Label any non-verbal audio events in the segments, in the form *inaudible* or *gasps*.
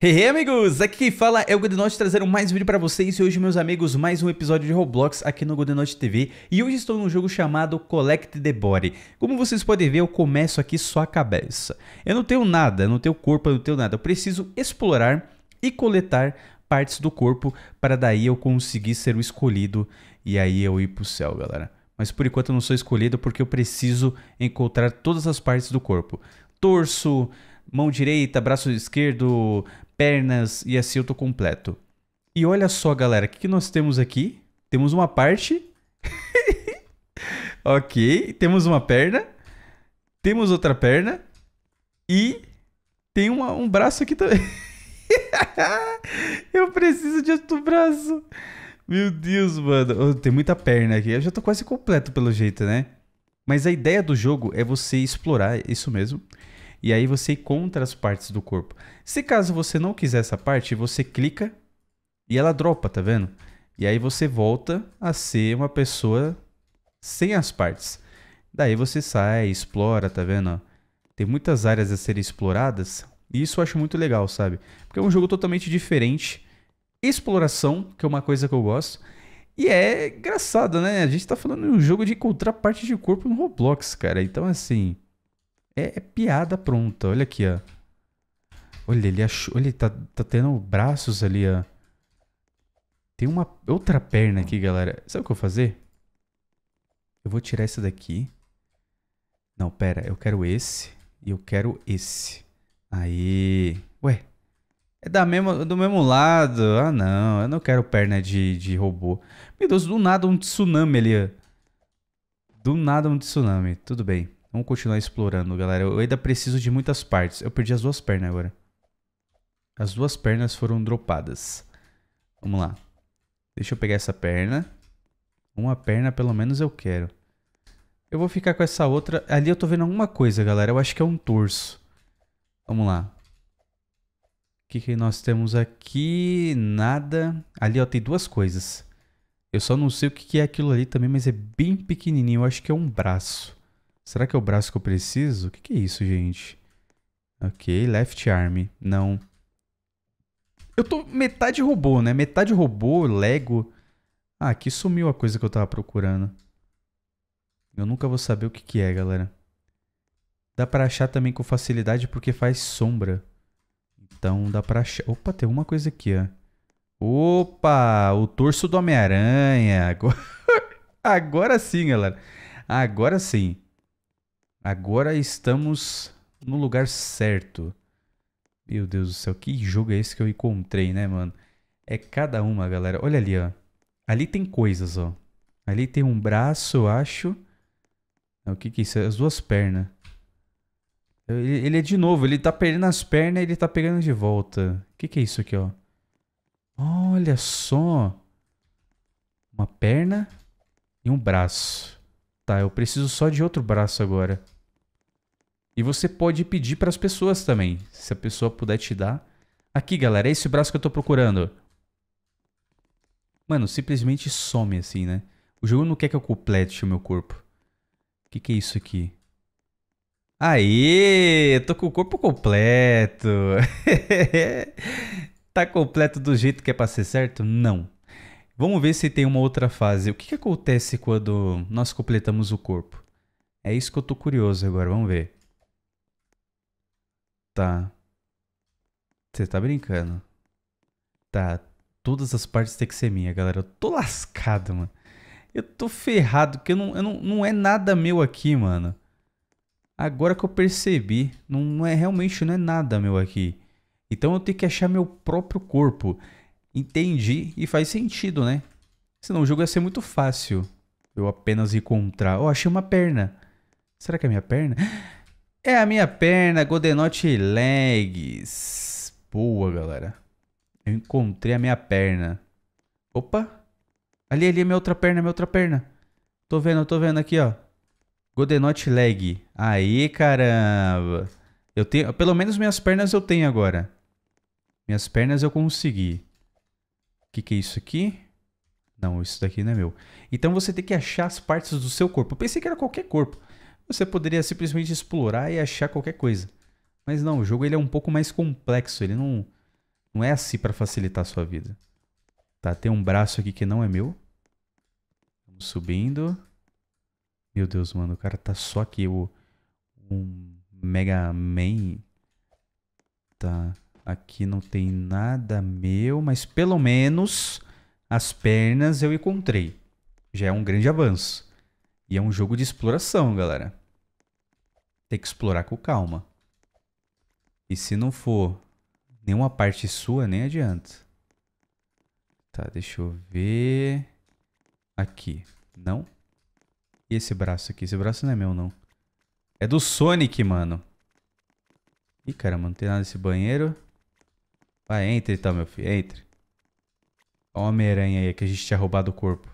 Hey, hey amigos, aqui quem fala é o Godenote trazendo mais um vídeo para vocês e hoje meus amigos mais um episódio de Roblox aqui no Godenote TV e hoje estou num jogo chamado Collect the Body. Como vocês podem ver eu começo aqui só a cabeça. Eu não tenho nada, eu não tenho corpo, eu não tenho nada, eu preciso explorar e coletar partes do corpo para daí eu conseguir ser o escolhido e aí eu ir pro céu galera. Mas por enquanto eu não sou escolhido porque eu preciso encontrar todas as partes do corpo. Torso, mão direita, braço esquerdo, pernas e assim eu tô completo. E olha só, galera, o que, que nós temos aqui? Temos uma parte. *laughs* ok, temos uma perna. Temos outra perna. E tem uma, um braço aqui também. *laughs* eu preciso de outro braço. Meu Deus, mano. Oh, tem muita perna aqui. Eu já tô quase completo pelo jeito, né? Mas a ideia do jogo é você explorar isso mesmo e aí você encontra as partes do corpo. Se caso você não quiser essa parte, você clica e ela dropa, tá vendo? E aí você volta a ser uma pessoa sem as partes. Daí você sai, explora, tá vendo? Tem muitas áreas a serem exploradas. E isso eu acho muito legal, sabe? Porque é um jogo totalmente diferente. Exploração, que é uma coisa que eu gosto. E é engraçado, né? A gente tá falando de um jogo de encontrar parte de corpo no Roblox, cara. Então, assim, é, é piada pronta. Olha aqui, ó. Olha, ele achou. Olha, ele tá, tá tendo braços ali, ó. Tem uma outra perna aqui, galera. Sabe o que eu vou fazer? Eu vou tirar essa daqui. Não, pera. Eu quero esse. E eu quero esse. Aí. Ué. É da mesma, do mesmo lado. Ah, não. Eu não quero perna de, de robô. Meu Deus, do nada um tsunami ali. Do nada um tsunami. Tudo bem. Vamos continuar explorando, galera. Eu ainda preciso de muitas partes. Eu perdi as duas pernas agora. As duas pernas foram dropadas. Vamos lá. Deixa eu pegar essa perna. Uma perna pelo menos eu quero. Eu vou ficar com essa outra. Ali eu tô vendo alguma coisa, galera. Eu acho que é um torso. Vamos lá. O que, que nós temos aqui? Nada. Ali, ó, tem duas coisas. Eu só não sei o que, que é aquilo ali também, mas é bem pequenininho. Eu acho que é um braço. Será que é o braço que eu preciso? O que, que é isso, gente? Ok, left arm. Não. Eu tô metade robô, né? Metade robô, Lego. Ah, aqui sumiu a coisa que eu tava procurando. Eu nunca vou saber o que, que é, galera. Dá pra achar também com facilidade porque faz sombra. Então dá pra achar... Opa, tem uma coisa aqui, ó. Opa, o torso do Homem-Aranha. Agora... *laughs* Agora sim, galera. Agora sim. Agora estamos no lugar certo. Meu Deus do céu, que jogo é esse que eu encontrei, né, mano? É cada uma, galera. Olha ali, ó. Ali tem coisas, ó. Ali tem um braço, eu acho. O que que é isso? As duas pernas. Ele, é de novo, ele tá perdendo as pernas e ele tá pegando de volta. O que que é isso aqui, ó? Olha só. Uma perna e um braço. Tá, eu preciso só de outro braço agora. E você pode pedir para as pessoas também. Se a pessoa puder te dar. Aqui, galera, é esse braço que eu estou procurando. Mano, simplesmente some assim, né? O jogo não quer que eu complete o meu corpo. O que, que é isso aqui? Aê! Tô com o corpo completo. *laughs* tá completo do jeito que é pra ser certo? Não. Vamos ver se tem uma outra fase. O que, que acontece quando nós completamos o corpo? É isso que eu tô curioso agora, vamos ver. Tá. Você tá brincando. Tá. Todas as partes tem que ser minha, galera. Eu tô lascado, mano. Eu tô ferrado, porque eu não, eu não, não é nada meu aqui, mano. Agora que eu percebi, não, não é realmente não é nada meu aqui. Então eu tenho que achar meu próprio corpo. Entendi e faz sentido, né? Senão o jogo ia ser muito fácil. Eu apenas encontrar. Oh, achei uma perna. Será que é minha perna? *gasps* É a minha perna, Godenote Legs. Boa, galera. Eu encontrei a minha perna. Opa! Ali, ali, é minha outra perna, é minha outra perna. Tô vendo, tô vendo aqui, ó. Godenote Leg. Aí, caramba. Eu tenho, pelo menos minhas pernas eu tenho agora. Minhas pernas eu consegui. O que, que é isso aqui? Não, isso daqui não é meu. Então você tem que achar as partes do seu corpo. Eu pensei que era qualquer corpo. Você poderia simplesmente explorar e achar qualquer coisa. Mas não, o jogo ele é um pouco mais complexo, ele não, não é assim para facilitar a sua vida. Tá, tem um braço aqui que não é meu. Vamos subindo. Meu Deus, mano, o cara tá só aqui, o um Mega Man. Tá, aqui não tem nada meu, mas pelo menos as pernas eu encontrei. Já é um grande avanço. E é um jogo de exploração, galera tem que explorar com calma. E se não for nenhuma parte sua, nem adianta. Tá, deixa eu ver. Aqui. Não. E esse braço aqui? Esse braço não é meu, não. É do Sonic, mano. Ih, caramba, não tem nada nesse banheiro. Vai, entre então, meu filho. Entre. Homem-Aranha aí, que a gente tinha roubado o corpo.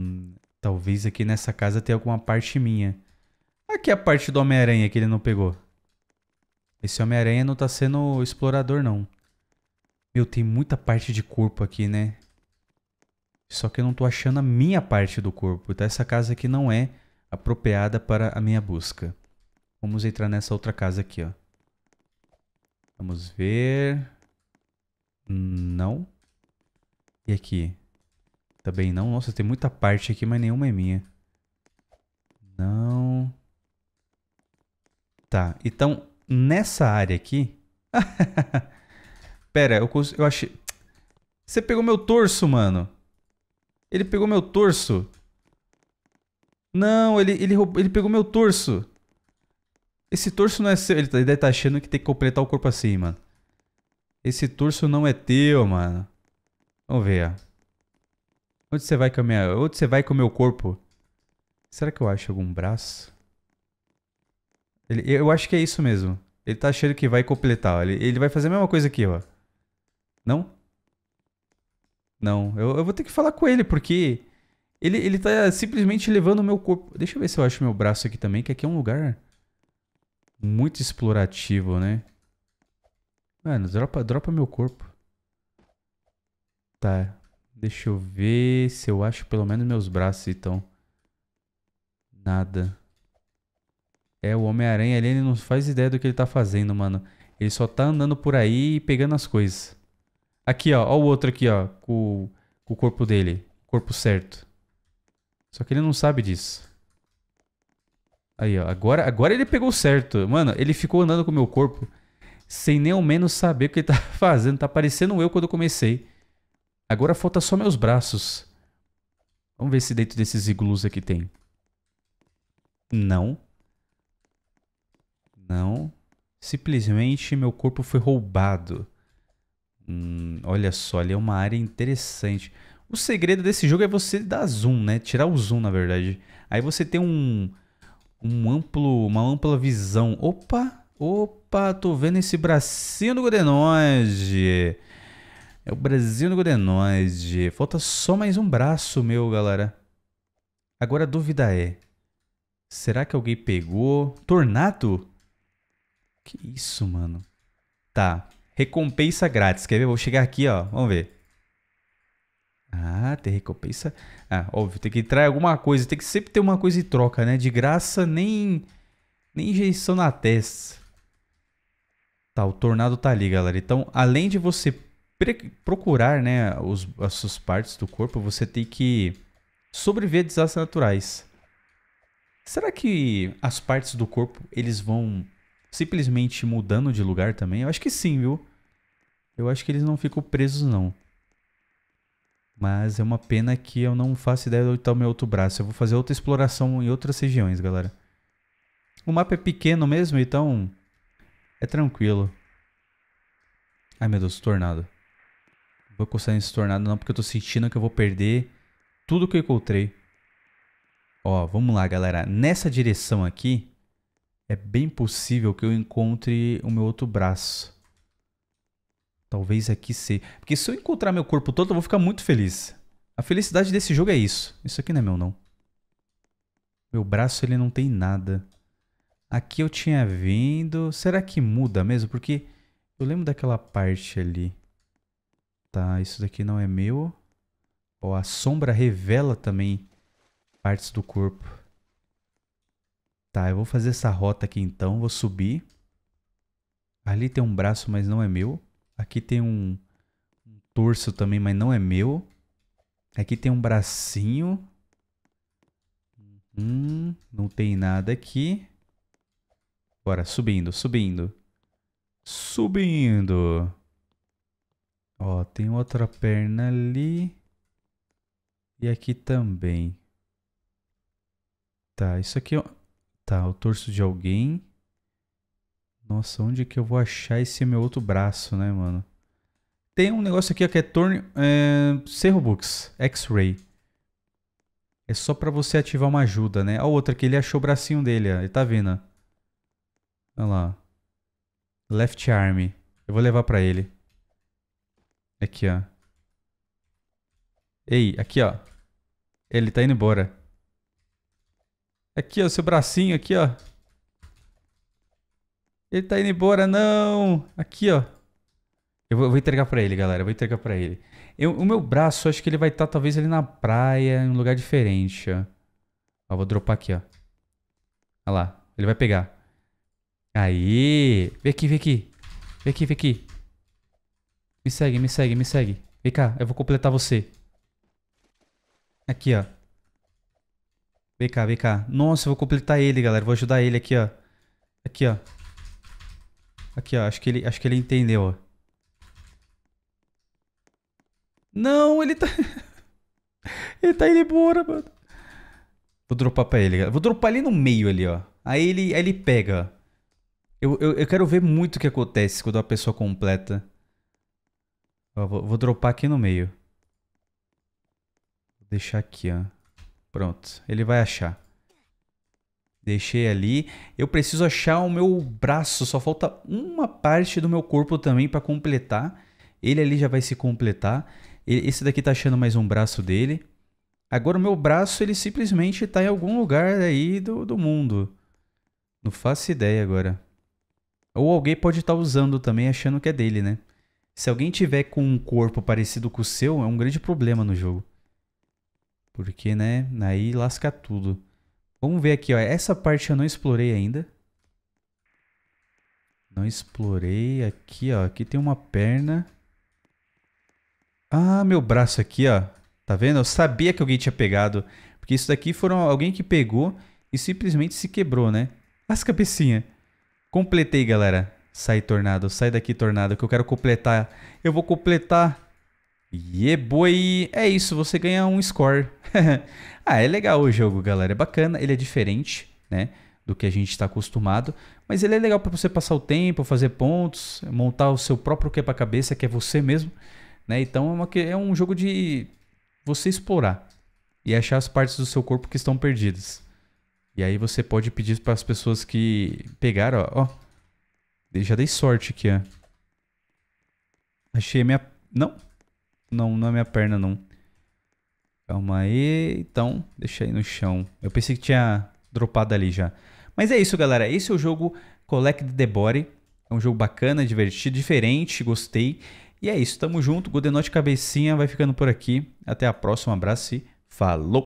Hum, talvez aqui nessa casa tenha alguma parte minha que é a parte do Homem-Aranha que ele não pegou? Esse Homem-Aranha não tá sendo explorador, não. Meu, tem muita parte de corpo aqui, né? Só que eu não tô achando a minha parte do corpo, Então Essa casa aqui não é apropriada para a minha busca. Vamos entrar nessa outra casa aqui, ó. Vamos ver... Não. E aqui? Também não. Nossa, tem muita parte aqui, mas nenhuma é minha. Não. Tá, então nessa área aqui... *laughs* Pera, eu, eu achei... Você pegou meu torso, mano. Ele pegou meu torso. Não, ele, ele, ele pegou meu torso. Esse torso não é seu. Ele tá, deve estar tá achando que tem que completar o corpo assim, mano. Esse torso não é teu, mano. Vamos ver, ó. Onde você vai com a minha... Onde você vai com o meu corpo? Será que eu acho algum braço? Ele, eu acho que é isso mesmo. Ele tá achando que vai completar. Ele, ele vai fazer a mesma coisa aqui, ó. Não? Não. Eu, eu vou ter que falar com ele, porque ele, ele tá simplesmente levando o meu corpo. Deixa eu ver se eu acho meu braço aqui também, que aqui é um lugar muito explorativo, né? Mano, dropa, dropa meu corpo. Tá. Deixa eu ver se eu acho pelo menos meus braços, então. Nada. É, o Homem-Aranha ali, ele não faz ideia do que ele tá fazendo, mano. Ele só tá andando por aí e pegando as coisas. Aqui, ó. Ó o outro aqui, ó. Com, com o corpo dele. Corpo certo. Só que ele não sabe disso. Aí, ó. Agora, agora ele pegou certo. Mano, ele ficou andando com o meu corpo sem nem ao menos saber o que ele tá *laughs* fazendo. Tá parecendo eu quando eu comecei. Agora falta só meus braços. Vamos ver se dentro desses iglus aqui tem. Não. Não. Simplesmente meu corpo foi roubado. Hum, olha só, ali é uma área interessante. O segredo desse jogo é você dar zoom, né? Tirar o zoom, na verdade. Aí você tem um, um amplo, uma ampla visão. Opa, opa, tô vendo esse bracinho do Godenoide. É o Brasil do Godenoide. Falta só mais um braço meu, galera. Agora a dúvida é, será que alguém pegou? Tornado? Que isso, mano. Tá. Recompensa grátis. Quer ver? Vou chegar aqui, ó. Vamos ver. Ah, tem recompensa. Ah, óbvio, tem que entrar alguma coisa. Tem que sempre ter uma coisa em troca, né? De graça, nem. Nem injeção na testa. Tá, o tornado tá ali, galera. Então, além de você procurar, né, os, as suas partes do corpo, você tem que sobreviver a desastres naturais. Será que as partes do corpo eles vão simplesmente mudando de lugar também? Eu acho que sim, viu? Eu acho que eles não ficam presos, não. Mas é uma pena que eu não faço ideia de onde está o meu outro braço. Eu vou fazer outra exploração em outras regiões, galera. O mapa é pequeno mesmo, então é tranquilo. Ai meu Deus, tornado. Não vou encostar nesse tornado não, porque eu tô sentindo que eu vou perder tudo que eu encontrei. Ó, vamos lá, galera. Nessa direção aqui, é bem possível que eu encontre o meu outro braço. Talvez aqui seja. Porque se eu encontrar meu corpo todo, eu vou ficar muito feliz. A felicidade desse jogo é isso. Isso aqui não é meu, não. Meu braço, ele não tem nada. Aqui eu tinha vindo... Será que muda mesmo? Porque eu lembro daquela parte ali. Tá, isso daqui não é meu. Ó, a sombra revela também partes do corpo. Tá, eu vou fazer essa rota aqui então, vou subir. Ali tem um braço, mas não é meu. Aqui tem um, um torso também, mas não é meu. Aqui tem um bracinho. Hum, não tem nada aqui. Bora, subindo, subindo. Subindo. Ó, tem outra perna ali. E aqui também. Tá, isso aqui... É Tá, o torso de alguém. Nossa, onde que eu vou achar esse meu outro braço, né, mano? Tem um negócio aqui ó, que é torne é, Cerrobux, X-Ray. É só para você ativar uma ajuda, né? A outra que ele achou o bracinho dele, ó. Ele tá vendo, Olha lá. Left arm. Eu vou levar para ele. Aqui, ó. Ei, aqui, ó. Ele tá indo embora. Aqui, ó, seu bracinho aqui, ó. Ele tá indo embora, não. Aqui, ó. Eu vou, eu vou entregar para ele, galera. Eu vou entregar para ele. Eu, o meu braço, acho que ele vai estar tá, talvez ali na praia, em um lugar diferente, ó. Ó, vou dropar aqui, ó. Olha lá. Ele vai pegar. Aí. Vem aqui, vem aqui. Vem aqui, vem aqui. Me segue, me segue, me segue. Vem cá, eu vou completar você. Aqui, ó. Vem cá, vem cá. Nossa, eu vou completar ele, galera. Vou ajudar ele aqui, ó. Aqui, ó. Aqui, ó. Acho que ele, acho que ele entendeu, ó. Não, ele tá... *laughs* ele tá indo embora, mano. Vou dropar pra ele, galera. Vou dropar ele no meio ali, ó. Aí ele, aí ele pega, ó. Eu, eu, eu, quero ver muito o que acontece quando a pessoa completa. Ó, vou, vou dropar aqui no meio. Vou deixar aqui, ó. Pronto, ele vai achar. Deixei ali. Eu preciso achar o meu braço, só falta uma parte do meu corpo também para completar. Ele ali já vai se completar. Esse daqui tá achando mais um braço dele. Agora o meu braço, ele simplesmente tá em algum lugar aí do, do mundo. Não faço ideia agora. Ou alguém pode estar tá usando também, achando que é dele, né? Se alguém tiver com um corpo parecido com o seu, é um grande problema no jogo. Porque, né? Aí lasca tudo. Vamos ver aqui, ó. Essa parte eu não explorei ainda. Não explorei. Aqui, ó. Aqui tem uma perna. Ah, meu braço aqui, ó. Tá vendo? Eu sabia que alguém tinha pegado. Porque isso daqui foram alguém que pegou e simplesmente se quebrou, né? As cabecinhas. Completei, galera. Sai, tornado. Sai daqui, tornado, que eu quero completar. Eu vou completar Yeboi! É isso, você ganha um score. *laughs* ah, é legal o jogo, galera. É bacana, ele é diferente, né? Do que a gente está acostumado. Mas ele é legal para você passar o tempo, fazer pontos, montar o seu próprio quebra-cabeça, que é você mesmo. Né? Então é, uma, é um jogo de você explorar e achar as partes do seu corpo que estão perdidas. E aí você pode pedir para as pessoas que pegaram, ó, ó. Já dei sorte aqui, ó. Achei minha. Não? Não, não é minha perna, não. Calma aí. Então, deixa aí no chão. Eu pensei que tinha dropado ali já. Mas é isso, galera. Esse é o jogo Collect the Body. É um jogo bacana, divertido, diferente. Gostei. E é isso. Tamo junto. Godenote Cabecinha vai ficando por aqui. Até a próxima. Um abraço e falou!